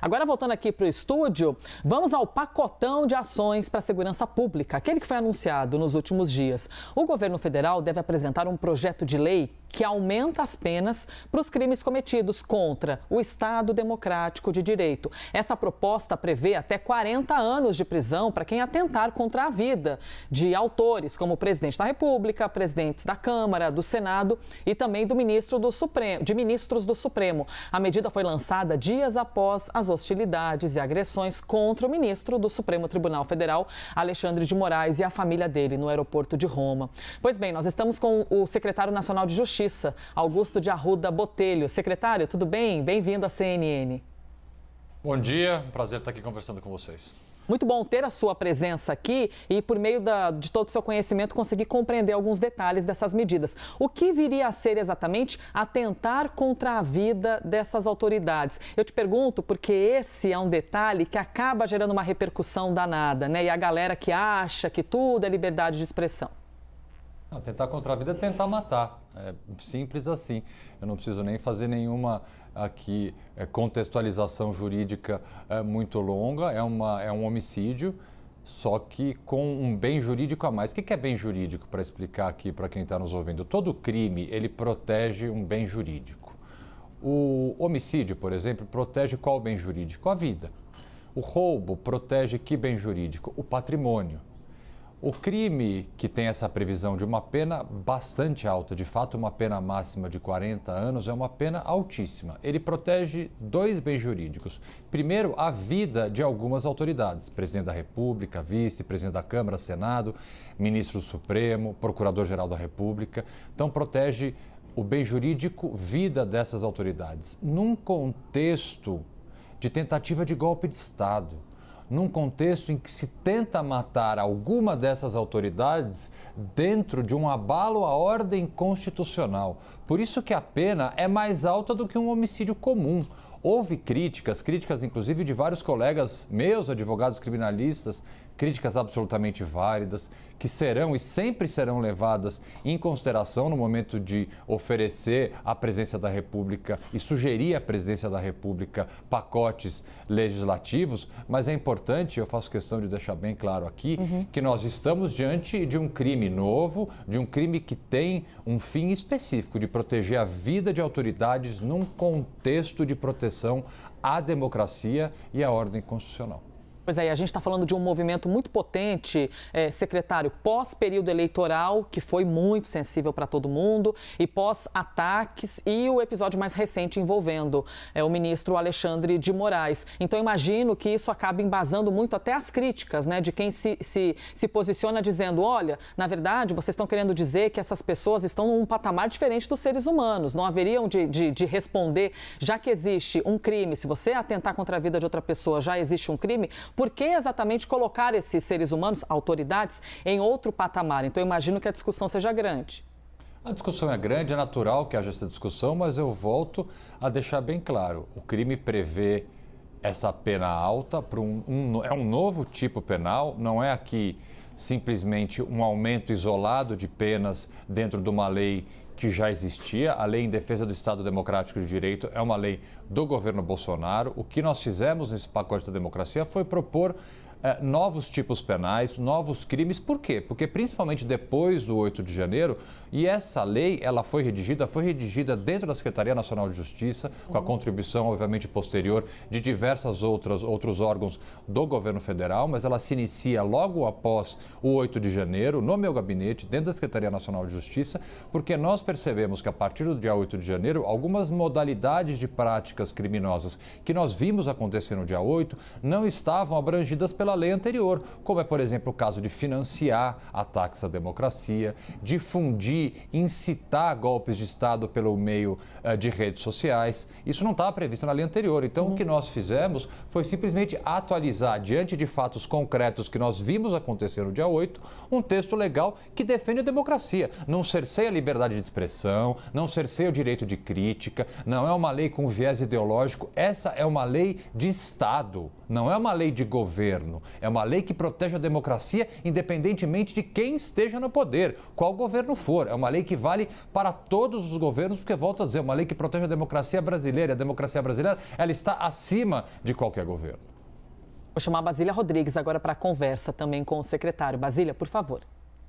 Agora, voltando aqui para o estúdio, vamos ao pacotão de ações para a segurança pública, aquele que foi anunciado nos últimos dias. O governo federal deve apresentar um projeto de lei que aumenta as penas para os crimes cometidos contra o Estado Democrático de Direito. Essa proposta prevê até 40 anos de prisão para quem atentar contra a vida de autores como o presidente da República, presidentes da Câmara, do Senado e também do ministro do Supremo, de ministros do Supremo. A medida foi lançada dias após as hostilidades e agressões contra o ministro do Supremo Tribunal Federal, Alexandre de Moraes, e a família dele no aeroporto de Roma. Pois bem, nós estamos com o secretário nacional de Justiça Justiça, Augusto de Arruda Botelho. Secretário, tudo bem? Bem-vindo à CNN. Bom dia, prazer estar aqui conversando com vocês. Muito bom ter a sua presença aqui e, por meio da, de todo o seu conhecimento, conseguir compreender alguns detalhes dessas medidas. O que viria a ser exatamente atentar contra a vida dessas autoridades? Eu te pergunto porque esse é um detalhe que acaba gerando uma repercussão danada, né? E a galera que acha que tudo é liberdade de expressão. Ah, tentar contra a vida é tentar matar. É simples assim. Eu não preciso nem fazer nenhuma aqui é, contextualização jurídica é, muito longa. É, uma, é um homicídio, só que com um bem jurídico a mais. O que é bem jurídico para explicar aqui para quem está nos ouvindo? Todo crime ele protege um bem jurídico. O homicídio, por exemplo, protege qual bem jurídico? A vida. O roubo protege que bem jurídico? O patrimônio. O crime que tem essa previsão de uma pena bastante alta, de fato, uma pena máxima de 40 anos, é uma pena altíssima. Ele protege dois bens jurídicos. Primeiro, a vida de algumas autoridades: presidente da República, vice, presidente da Câmara, Senado, ministro do Supremo, procurador-geral da República. Então, protege o bem jurídico, vida dessas autoridades. Num contexto de tentativa de golpe de Estado num contexto em que se tenta matar alguma dessas autoridades dentro de um abalo à ordem constitucional. Por isso que a pena é mais alta do que um homicídio comum. Houve críticas, críticas inclusive de vários colegas meus, advogados criminalistas, críticas absolutamente válidas, que serão e sempre serão levadas em consideração no momento de oferecer à presidência da República e sugerir à presidência da República pacotes legislativos, mas é importante, eu faço questão de deixar bem claro aqui, uhum. que nós estamos diante de um crime novo, de um crime que tem um fim específico de proteger a vida de autoridades num contexto de proteção à democracia e à ordem constitucional. Pois é, a gente está falando de um movimento muito potente, é, secretário, pós-período eleitoral, que foi muito sensível para todo mundo, e pós-ataques e o episódio mais recente envolvendo é o ministro Alexandre de Moraes. Então, imagino que isso acaba embasando muito até as críticas, né, de quem se, se, se posiciona dizendo: olha, na verdade, vocês estão querendo dizer que essas pessoas estão num patamar diferente dos seres humanos, não haveriam de, de, de responder, já que existe um crime, se você atentar contra a vida de outra pessoa, já existe um crime por que exatamente colocar esses seres humanos, autoridades, em outro patamar? Então, eu imagino que a discussão seja grande. A discussão é grande, é natural que haja essa discussão, mas eu volto a deixar bem claro: o crime prevê essa pena alta para um, um, é um novo tipo penal, não é aqui simplesmente um aumento isolado de penas dentro de uma lei que já existia. A lei em defesa do Estado Democrático de Direito é uma lei do governo Bolsonaro. O que nós fizemos nesse pacote da democracia foi propor eh, novos tipos penais, novos crimes. Por quê? Porque principalmente depois do 8 de janeiro, e essa lei ela foi redigida, foi redigida dentro da Secretaria Nacional de Justiça, com a uhum. contribuição, obviamente, posterior de diversas outras outros órgãos do governo federal, mas ela se inicia logo após o 8 de janeiro, no meu gabinete, dentro da Secretaria Nacional de Justiça, porque nós percebemos que a partir do dia 8 de janeiro, algumas modalidades de práticas criminosas que nós vimos acontecer no dia 8 não estavam abrangidas pela pela lei anterior, como é, por exemplo, o caso de financiar ataques à democracia, difundir, incitar golpes de Estado pelo meio uh, de redes sociais. Isso não está previsto na lei anterior. Então, uhum. o que nós fizemos foi simplesmente atualizar, diante de fatos concretos que nós vimos acontecer no dia 8, um texto legal que defende a democracia. Não cerceia a liberdade de expressão, não cerceia o direito de crítica, não é uma lei com viés ideológico, essa é uma lei de Estado, não é uma lei de governo. É uma lei que protege a democracia independentemente de quem esteja no poder, qual governo for. É uma lei que vale para todos os governos, porque, volto a dizer, é uma lei que protege a democracia brasileira. A democracia brasileira ela está acima de qualquer governo. Vou chamar a Basília Rodrigues agora para a conversa também com o secretário. Basília, por favor.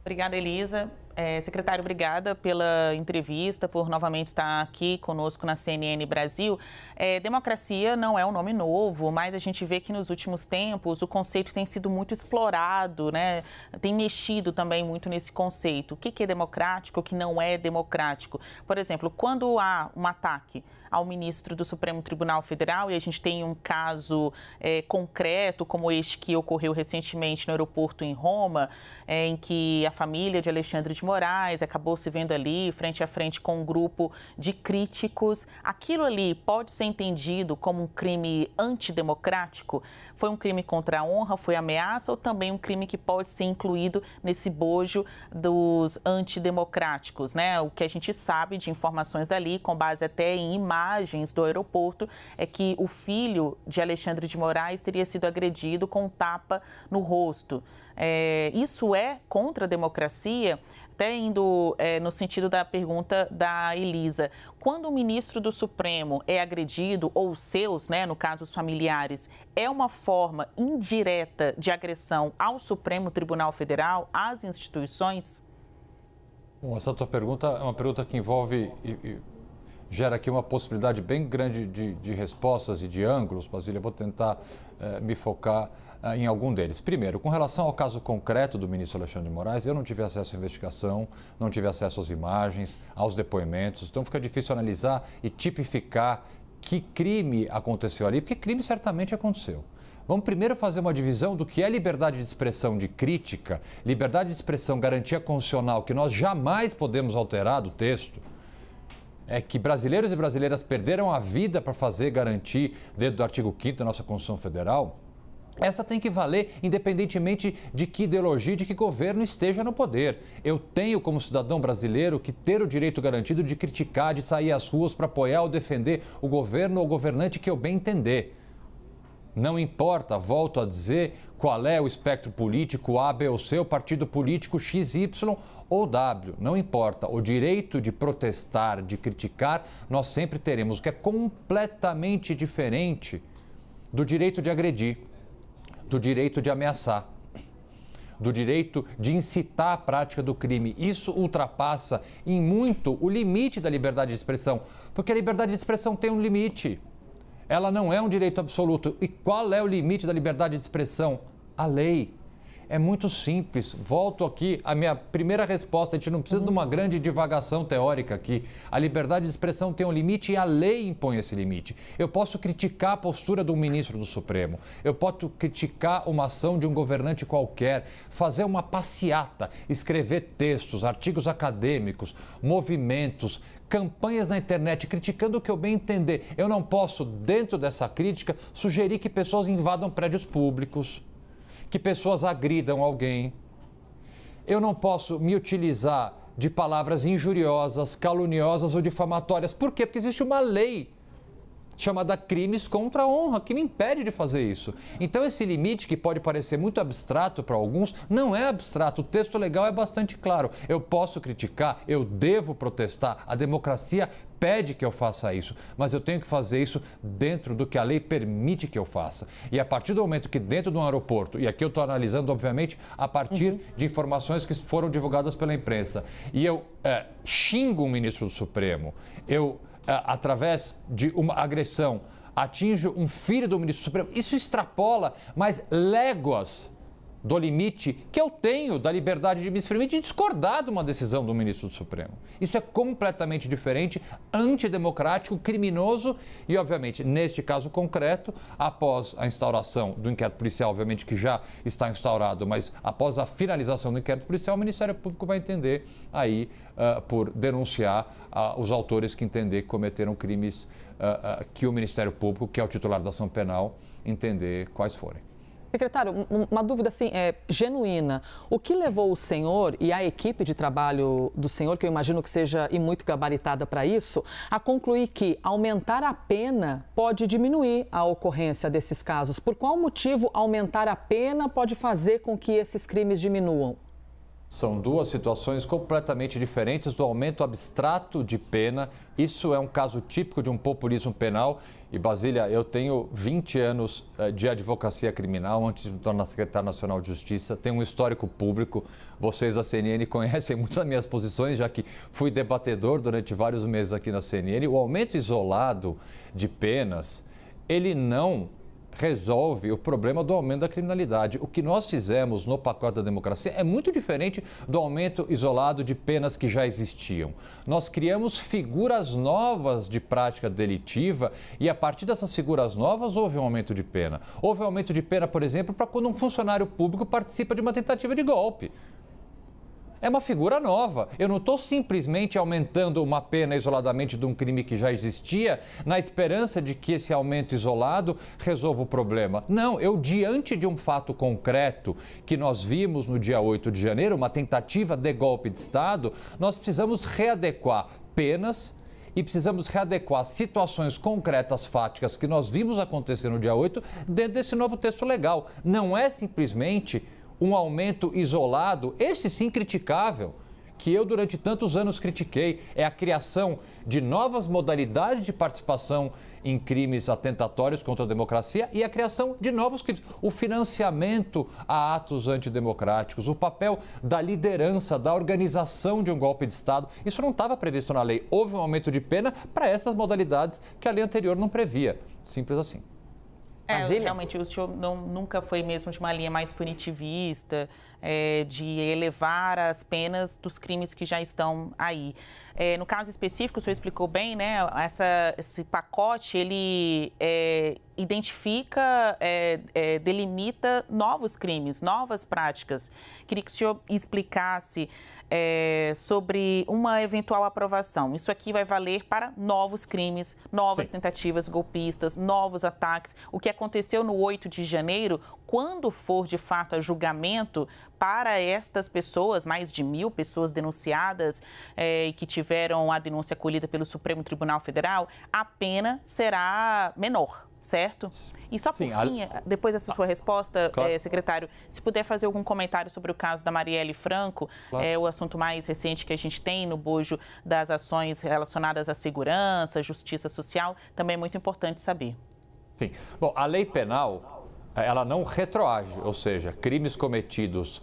Obrigada, Elisa. É, secretário, obrigada pela entrevista, por novamente estar aqui conosco na CNN Brasil. É, democracia não é um nome novo, mas a gente vê que nos últimos tempos o conceito tem sido muito explorado, né? tem mexido também muito nesse conceito. O que, que é democrático, o que não é democrático. Por exemplo, quando há um ataque ao ministro do Supremo Tribunal Federal e a gente tem um caso é, concreto como este que ocorreu recentemente no aeroporto em Roma, é, em que a família de Alexandre de Moraes, acabou se vendo ali frente a frente com um grupo de críticos. Aquilo ali pode ser entendido como um crime antidemocrático? Foi um crime contra a honra, foi ameaça ou também um crime que pode ser incluído nesse bojo dos antidemocráticos, né? O que a gente sabe de informações dali, com base até em imagens do aeroporto, é que o filho de Alexandre de Moraes teria sido agredido com um tapa no rosto. É, isso é contra a democracia? Até indo é, no sentido da pergunta da Elisa. Quando o ministro do Supremo é agredido, ou os seus, né, no caso os familiares, é uma forma indireta de agressão ao Supremo Tribunal Federal, às instituições? Bom, essa tua pergunta é uma pergunta que envolve e, e gera aqui uma possibilidade bem grande de, de respostas e de ângulos, Basília. vou tentar eh, me focar ah, em algum deles. Primeiro, com relação ao caso concreto do ministro Alexandre de Moraes, eu não tive acesso à investigação, não tive acesso às imagens, aos depoimentos, então fica difícil analisar e tipificar que crime aconteceu ali, porque crime certamente aconteceu. Vamos primeiro fazer uma divisão do que é liberdade de expressão de crítica, liberdade de expressão, garantia constitucional, que nós jamais podemos alterar do texto. É que brasileiros e brasileiras perderam a vida para fazer garantir, dentro do artigo 5 da nossa Constituição Federal, essa tem que valer independentemente de que ideologia, de que governo esteja no poder. Eu tenho, como cidadão brasileiro, que ter o direito garantido de criticar, de sair às ruas para apoiar ou defender o governo ou governante que eu bem entender. Não importa, volto a dizer, qual é o espectro político A, B ou C, o partido político X, Y ou W, não importa. O direito de protestar, de criticar, nós sempre teremos, o que é completamente diferente do direito de agredir do direito de ameaçar, do direito de incitar a prática do crime. Isso ultrapassa em muito o limite da liberdade de expressão, porque a liberdade de expressão tem um limite. Ela não é um direito absoluto. E qual é o limite da liberdade de expressão? A lei. É muito simples. Volto aqui à minha primeira resposta. A gente não precisa uhum. de uma uhum. grande divagação teórica aqui. A liberdade de expressão tem um limite e a lei impõe esse limite. Eu posso criticar a postura de um ministro do Supremo. Eu posso criticar uma ação de um governante qualquer, fazer uma passeata, escrever textos, artigos acadêmicos, movimentos, campanhas na internet criticando o que eu bem entender. Eu não posso, dentro dessa crítica, sugerir que pessoas invadam prédios públicos que pessoas agridam alguém. Eu não posso me utilizar de palavras injuriosas, caluniosas ou difamatórias. Por quê? Porque existe uma lei chamada crimes contra a honra, que me impede de fazer isso. Então, esse limite, que pode parecer muito abstrato para alguns, não é abstrato. O texto legal é bastante claro. Eu posso criticar, eu devo protestar. A democracia pede que eu faça isso, mas eu tenho que fazer isso dentro do que a lei permite que eu faça. E a partir do momento que dentro de um aeroporto, e aqui eu estou analisando, obviamente, a partir uhum. de informações que foram divulgadas pela imprensa, e eu é, xingo o ministro do Supremo, eu é, através de uma agressão, atinge um filho do ministro Supremo, isso extrapola, mas léguas do limite que eu tenho da liberdade de me exprimir de discordar de uma decisão do ministro do Supremo. Isso é completamente diferente, antidemocrático, criminoso e, obviamente, neste caso concreto, após a instauração do inquérito policial, obviamente que já está instaurado, mas após a finalização do inquérito policial, o Ministério Público vai entender aí uh, por denunciar uh, os autores que entender que cometeram crimes uh, que o Ministério Público, que é o titular da ação penal, entender quais forem. Secretário, uma dúvida assim, é, genuína. O que levou o senhor e a equipe de trabalho do senhor, que eu imagino que seja e muito gabaritada para isso, a concluir que aumentar a pena pode diminuir a ocorrência desses casos? Por qual motivo aumentar a pena pode fazer com que esses crimes diminuam? São duas situações completamente diferentes do aumento abstrato de pena. Isso é um caso típico de um populismo penal. E, Basília, eu tenho 20 anos eh, de advocacia criminal antes de me tornar secretário nacional de justiça. Tenho um histórico público. Vocês da CNN conhecem muitas minhas posições, já que fui debatedor durante vários meses aqui na CNN. O aumento isolado de penas, ele não resolve o problema do aumento da criminalidade. O que nós fizemos no pacote da democracia é muito diferente do aumento isolado de penas que já existiam. Nós criamos figuras novas de prática delitiva e a partir dessas figuras novas houve um aumento de pena. Houve um aumento de pena, por exemplo, para quando um funcionário público participa de uma tentativa de golpe é uma figura nova. Eu não estou simplesmente aumentando uma pena isoladamente de um crime que já existia, na esperança de que esse aumento isolado resolva o problema. Não, eu, diante de um fato concreto que nós vimos no dia 8 de janeiro, uma tentativa de golpe de Estado, nós precisamos readequar penas e precisamos readequar situações concretas, fáticas, que nós vimos acontecer no dia 8, dentro desse novo texto legal. Não é simplesmente um aumento isolado, este sim criticável, que eu durante tantos anos critiquei, é a criação de novas modalidades de participação em crimes atentatórios contra a democracia e a criação de novos crimes. O financiamento a atos antidemocráticos, o papel da liderança, da organização de um golpe de Estado. Isso não estava previsto na lei. Houve um aumento de pena para essas modalidades que a lei anterior não previa. Simples assim. É, realmente, o senhor não, nunca foi mesmo de uma linha mais punitivista, é, de elevar as penas dos crimes que já estão aí. É, no caso específico, o senhor explicou bem, né? Essa, esse pacote, ele é, identifica, é, é, delimita novos crimes, novas práticas. Queria que o senhor explicasse é, sobre uma eventual aprovação. Isso aqui vai valer para novos crimes, novas Sim. tentativas golpistas, novos ataques. O que aconteceu no 8 de janeiro quando for de fato a julgamento para estas pessoas, mais de mil pessoas denunciadas é, e é, que tiveram a denúncia acolhida pelo Supremo Tribunal Federal, a pena será menor certo? E só por Sim, fim, a... depois dessa sua ah, resposta, é, claro. secretário, se puder fazer algum comentário sobre o caso da Marielle Franco, claro. é o assunto mais recente que a gente tem no bojo das ações relacionadas à segurança, justiça social, também é muito importante saber. Sim. Bom, a lei penal ela não retroage, ou seja, crimes cometidos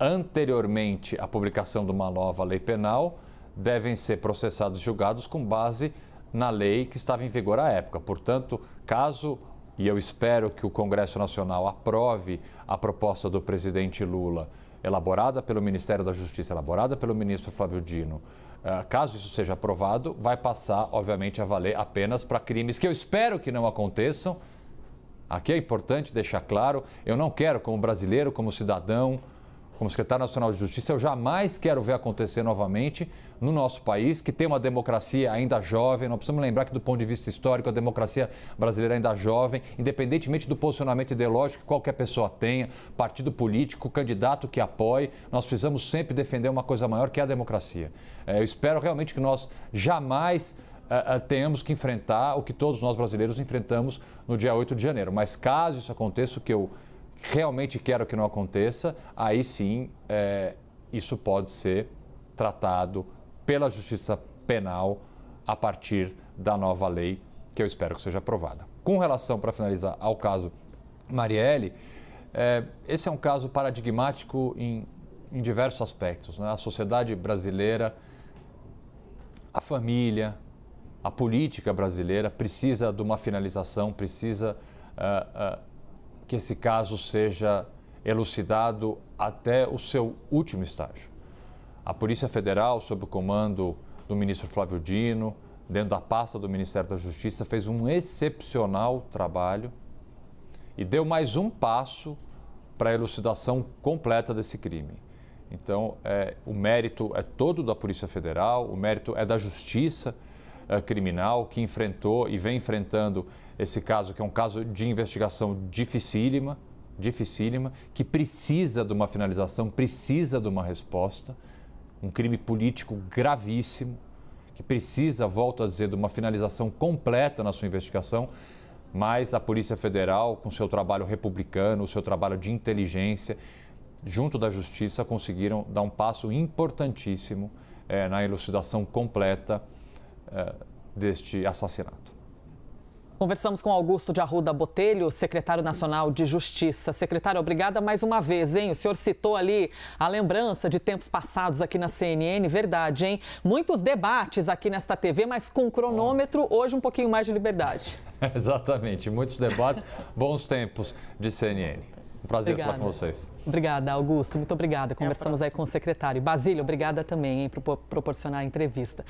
anteriormente à publicação de uma nova lei penal devem ser processados e julgados com base na lei que estava em vigor à época. Portanto, caso e eu espero que o Congresso Nacional aprove a proposta do presidente Lula, elaborada pelo Ministério da Justiça, elaborada pelo ministro Flávio Dino, eh, caso isso seja aprovado, vai passar, obviamente, a valer apenas para crimes que eu espero que não aconteçam, Aqui é importante deixar claro, eu não quero, como brasileiro, como cidadão, como secretário nacional de justiça, eu jamais quero ver acontecer novamente no nosso país, que tem uma democracia ainda jovem. Nós precisamos lembrar que, do ponto de vista histórico, a democracia brasileira ainda é jovem, independentemente do posicionamento ideológico que qualquer pessoa tenha, partido político, candidato que apoie, nós precisamos sempre defender uma coisa maior que é a democracia. É, eu espero realmente que nós jamais uh, temos que enfrentar o que todos nós brasileiros enfrentamos no dia 8 de janeiro. Mas caso isso aconteça, o que eu realmente quero que não aconteça, aí sim é, isso pode ser tratado pela Justiça Penal a partir da nova lei que eu espero que seja aprovada. Com relação, para finalizar, ao caso Marielle, é, esse é um caso paradigmático em, em diversos aspectos. Né? A sociedade brasileira, a família, a política brasileira precisa de uma finalização, precisa uh, uh, que esse caso seja elucidado até o seu último estágio. A Polícia Federal, sob o comando do ministro Flávio Dino, dentro da pasta do Ministério da Justiça, fez um excepcional trabalho e deu mais um passo para a elucidação completa desse crime. Então, é, o mérito é todo da Polícia Federal, o mérito é da Justiça eh, criminal que enfrentou e vem enfrentando esse caso, que é um caso de investigação dificílima, dificílima, que precisa de uma finalização, precisa de uma resposta. Um crime político gravíssimo, que precisa, volto a dizer, de uma finalização completa na sua investigação. Mas a Polícia Federal, com seu trabalho republicano, o seu trabalho de inteligência, junto da Justiça, conseguiram dar um passo importantíssimo é, na elucidação completa eh, deste assassinato. Conversamos com Augusto de Arruda Botelho, secretário nacional de Justiça. Secretário, obrigada mais uma vez, hein? O senhor citou ali a lembrança de tempos passados aqui na CNN, verdade, hein? Muitos debates aqui nesta TV, mas com cronômetro, hoje um pouquinho mais de liberdade. Exatamente, muitos debates, bons tempos de CNN. Um prazer obrigada. falar com vocês. Obrigada, Augusto. Muito obrigada. Conversamos aí com o secretário. Basílio, obrigada também hein, por proporcionar a entrevista.